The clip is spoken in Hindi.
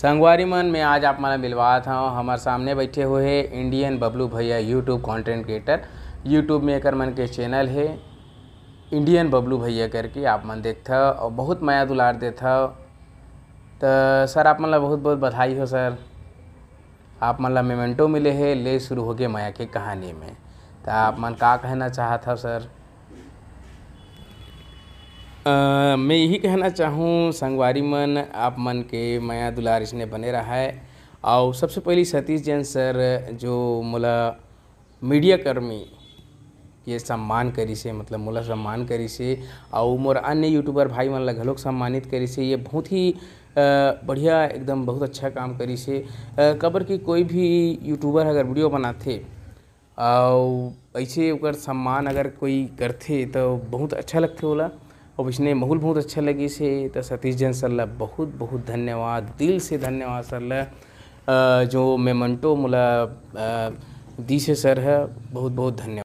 संगवारी मन में आज आप माला मिलवात हूँ हमारे सामने बैठे हुए है इंडियन बबलू भैया यूट्यूब कंटेंट क्रिएटर यूट्यूब में एक मन के चैनल है इंडियन बबलू भैया करके आप मन देखते और बहुत माया दुलार था तो सर आप मन बहुत बहुत बधाई हो सर आप मन मेमेंटो मिले है ले शुरू हो गए माया के कहानी में तो आप मन का कहना चाहता सर आ, मैं यही कहना चाहूँ संगवारी मन आप मन के माया दुलार इसने बने रहा है और सबसे पहले सतीश जैन सर जो मोला मीडिया कर्मी के सम्मान करी से मतलब मोला सम्मान करी से और मोर अन्य यूट्यूबर भाई मन ला सम्मानित करी से ये बहुत ही बढ़िया एकदम बहुत अच्छा काम करी से कबर की कोई भी यूट्यूबर अगर वीडियो बनाते और ऐसे ओकर सम्मान अगर कोई करते तो बहुत अच्छा लगते ओला इसने बहुल बहुत अच्छा लगी से तो सतीश जैन सर बहुत बहुत धन्यवाद दिल से धन्यवाद सरला जो मेमंटो मुला दी से सर है बहुत बहुत धन्यवाद